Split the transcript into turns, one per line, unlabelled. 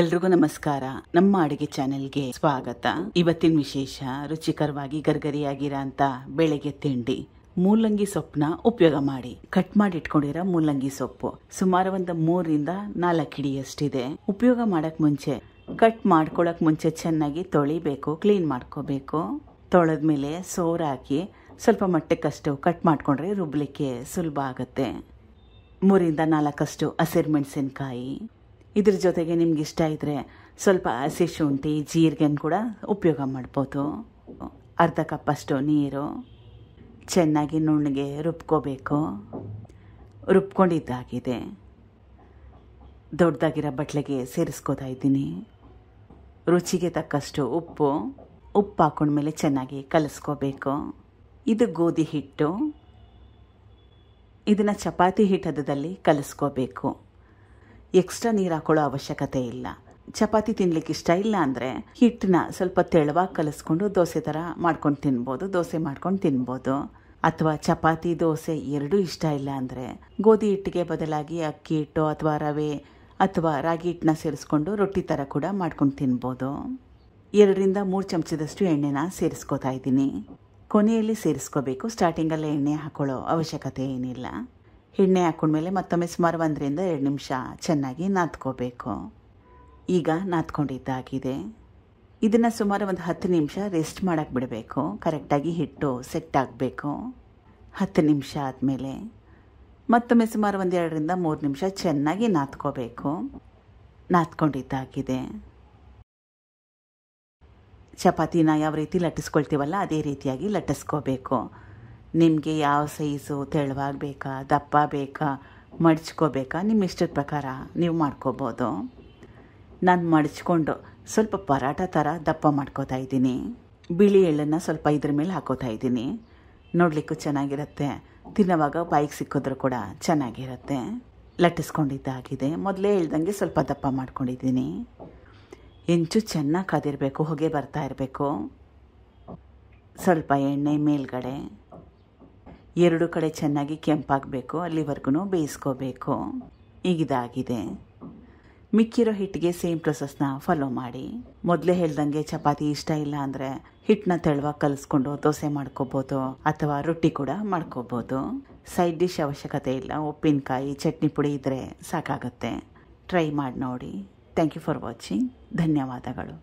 ಎಲ್ರಿಗೂ ನಮಸ್ಕಾರ ನಮ್ಮ ಅಡುಗೆ ಚಾನೆಲ್ಗೆ ಸ್ವಾಗತ ಇವತ್ತಿನ ವಿಶೇಷ ರುಚಿಕರವಾಗಿ ಗರ್ಗರಿಯಾಗಿರೋಂಥ ಬೆಳಗ್ಗೆ ತಿಂಡಿ ಮೂಲಂಗಿ ಸೊಪ್ಪನ್ನ ಉಪಯೋಗ ಮಾಡಿ ಕಟ್ ಮಾಡಿ ಇಟ್ಕೊಂಡಿರೋ ಮೂಲಂಗಿ ಸೊಪ್ಪು ಸುಮಾರು ಒಂದು ಮೂರರಿಂದ ನಾಲ್ಕು ಹಿಡಿಯಷ್ಟಿದೆ ಉಪಯೋಗ ಮಾಡಕ್ ಮುಂಚೆ ಕಟ್ ಮಾಡ್ಕೊಳಕ್ ಮುಂಚೆ ಚೆನ್ನಾಗಿ ತೊಳಿಬೇಕು ಕ್ಲೀನ್ ಮಾಡ್ಕೋಬೇಕು ತೊಳೆದ್ಮೇಲೆ ಸೋರಾಕಿ ಸ್ವಲ್ಪ ಮಟ್ಟಕ್ಕಷ್ಟು ಕಟ್ ಮಾಡ್ಕೊಂಡ್ರೆ ರುಬ್ಲಿಕ್ಕೆ ಸುಲಭ ಆಗುತ್ತೆ ಮೂರಿಂದ ನಾಲ್ಕಷ್ಟು ಹಸಿರು ಮೆಣಸಿನ್ಕಾಯಿ ಇದ್ರ ಜೊತೆಗೆ ನಿಮ್ಗೆ ಇಷ್ಟ ಇದ್ದರೆ ಸ್ವಲ್ಪ ಹಸಿ ಶುಂಠಿ ಜೀರಿಗೆನ ಕೂಡ ಉಪಯೋಗ ಮಾಡ್ಬೋದು ಅರ್ಧ ಕಪ್ಪಷ್ಟು ನೀರು ಚೆನ್ನಾಗಿ ನುಣ್ಣಗೆ ರುಬ್ಕೋಬೇಕು ರುಬ್ಕೊಂಡಿದ್ದಾಗಿದೆ ದೊಡ್ಡದಾಗಿರೋ ಬಟ್ಲೆಗೆ ಸೇರಿಸ್ಕೋತಾ ಇದ್ದೀನಿ ರುಚಿಗೆ ತಕ್ಕಷ್ಟು ಉಪ್ಪು ಉಪ್ಪು ಹಾಕೊಂಡ್ಮೇಲೆ ಚೆನ್ನಾಗಿ ಕಲಸ್ಕೋಬೇಕು ಇದು ಗೋಧಿ ಹಿಟ್ಟು ಇದನ್ನು ಚಪಾತಿ ಹಿಟ್ಟದ್ದಲ್ಲಿ ಕಲಿಸ್ಕೋಬೇಕು ಎಕ್ಸ್ಟ್ರಾ ನೀರು ಹಾಕೊಳ್ಳೋ ಅವಶ್ಯಕತೆ ಇಲ್ಲ ಚಪಾತಿ ತಿನ್ಲಿಕ್ಕೆ ಇಷ್ಟ ಇಲ್ಲ ಅಂದರೆ ಹಿಟ್ಟನ್ನ ಸ್ವಲ್ಪ ತೆಳುವಾಗಿ ಕಲಿಸ್ಕೊಂಡು ದೋಸೆ ಥರ ಮಾಡ್ಕೊಂಡು ತಿನ್ಬೋದು ದೋಸೆ ಮಾಡ್ಕೊಂಡು ತಿನ್ಬೋದು ಅಥವಾ ಚಪಾತಿ ದೋಸೆ ಎರಡೂ ಇಷ್ಟ ಇಲ್ಲ ಅಂದರೆ ಗೋಧಿ ಹಿಟ್ಟಿಗೆ ಬದಲಾಗಿ ಅಕ್ಕಿ ಹಿಟ್ಟು ಅಥವಾ ರವೆ ಅಥವಾ ರಾಗಿ ಹಿಟ್ಟನ್ನ ಸೇರಿಸ್ಕೊಂಡು ರೊಟ್ಟಿ ಥರ ಕೂಡ ಮಾಡ್ಕೊಂಡು ತಿನ್ಬೋದು ಎರಡರಿಂದ ಮೂರು ಚಮಚದಷ್ಟು ಎಣ್ಣೆನ ಸೇರಿಸ್ಕೋತಾ ಇದ್ದೀನಿ ಕೊನೆಯಲ್ಲಿ ಸೇರಿಸ್ಕೋಬೇಕು ಸ್ಟಾರ್ಟಿಂಗಲ್ಲೇ ಎಣ್ಣೆ ಹಾಕೊಳ್ಳೋ ಅವಶ್ಯಕತೆ ಏನಿಲ್ಲ ಎಣ್ಣೆ ಹಾಕ್ಕೊಂಡ್ಮೇಲೆ ಮತ್ತೊಮ್ಮೆ ಸುಮಾರು ಒಂದರಿಂದ ಎರಡು ನಿಮಿಷ ಚೆನ್ನಾಗಿ ನಾದ್ಕೋಬೇಕು ಈಗ ನಾದ್ಕೊಂಡಿದ್ದಾಗಿದೆ ಇದನ್ನು ಸುಮಾರು ಒಂದು ಹತ್ತು ನಿಮಿಷ ರೆಸ್ಟ್ ಮಾಡೋಕ್ಕೆ ಬಿಡಬೇಕು ಕರೆಕ್ಟಾಗಿ ಹಿಟ್ಟು ಸೆಟ್ ಆಗಬೇಕು ಹತ್ತು ನಿಮಿಷ ಆದಮೇಲೆ ಮತ್ತೊಮ್ಮೆ ಸುಮಾರು ಒಂದು ಎರಡರಿಂದ ಮೂರು ನಿಮಿಷ ಚೆನ್ನಾಗಿ ನಾದ್ಕೋಬೇಕು ನಾದ್ಕೊಂಡಿದ್ದಾಗಿದೆ ಚಪಾತಿನ ಯಾವ ರೀತಿ ಲಟ್ಟಿಸ್ಕೊಳ್ತೀವಲ್ಲ ಅದೇ ರೀತಿಯಾಗಿ ಲಟ್ಟಿಸ್ಕೋಬೇಕು ನಿಮಗೆ ಯಾವ ಸೈಜು ತೆಳುವಾಗಿ ಬೇಕಾ ದಪ್ಪ ಬೇಕಾ ಮಡಚ್ಕೋಬೇಕಾ ನಿಮ್ಮ ಇಷ್ಟದ ಪ್ರಕಾರ ನೀವು ಮಾಡ್ಕೋಬೋದು ನಾನು ಮಡಚ್ಕೊಂಡು ಸ್ವಲ್ಪ ಪರಾಟ ಥರ ದಪ್ಪ ಮಾಡ್ಕೋತಾ ಇದ್ದೀನಿ ಬಿಳಿ ಎಳ್ಳನ್ನು ಸ್ವಲ್ಪ ಇದ್ರ ಮೇಲೆ ಹಾಕೋತಾ ಇದ್ದೀನಿ ನೋಡಲಿಕ್ಕೂ ಚೆನ್ನಾಗಿರುತ್ತೆ ತಿನ್ನೋವಾಗ ಬಾಯಿಗೆ ಸಿಕ್ಕಿದ್ರು ಕೂಡ ಚೆನ್ನಾಗಿರುತ್ತೆ ಲಟ್ಟಿಸ್ಕೊಂಡಿದ್ದಾಗಿದೆ ಮೊದಲೇ ಹೇಳ್ದಂಗೆ ಸ್ವಲ್ಪ ದಪ್ಪ ಮಾಡ್ಕೊಂಡಿದ್ದೀನಿ ಹೆಂಚು ಚೆನ್ನಾಗಿ ಕದಿರಬೇಕು ಹೊಗೆ ಬರ್ತಾ ಇರಬೇಕು ಸ್ವಲ್ಪ ಎಣ್ಣೆ ಮೇಲ್ಗಡೆ ಎರಡು ಕಡೆ ಚೆನ್ನಾಗಿ ಕೆಂಪಾಗಬೇಕು ಅಲ್ಲಿವರೆಗೂ ಬೇಯಿಸ್ಕೋಬೇಕು ಈಗಿದಾಗಿದೆ ಮಿಕ್ಕಿರೋ ಹಿಟ್ಟಿಗೆ ಸೇಮ್ ಪ್ರೊಸೆಸ್ನ ಫಾಲೋ ಮಾಡಿ ಮೊದಲೇ ಹೇಳ್ದಂಗೆ ಚಪಾತಿ ಇಷ್ಟ ಇಲ್ಲ ಅಂದರೆ ಹಿಟ್ಟನ್ನ ತೆಳುವಾಗಿ ಕಲಿಸ್ಕೊಂಡು ದೋಸೆ ಮಾಡ್ಕೋಬೋದು ಅಥವಾ ರೊಟ್ಟಿ ಕೂಡ ಮಾಡ್ಕೋಬೋದು ಸೈಡ್ ಡಿಶ್ ಅವಶ್ಯಕತೆ ಇಲ್ಲ ಉಪ್ಪಿನಕಾಯಿ ಚಟ್ನಿ ಪುಡಿ ಇದ್ದರೆ ಸಾಕಾಗುತ್ತೆ ಟ್ರೈ ಮಾಡಿ ನೋಡಿ ಥ್ಯಾಂಕ್ ಯು ಫಾರ್ ವಾಚಿಂಗ್ ಧನ್ಯವಾದಗಳು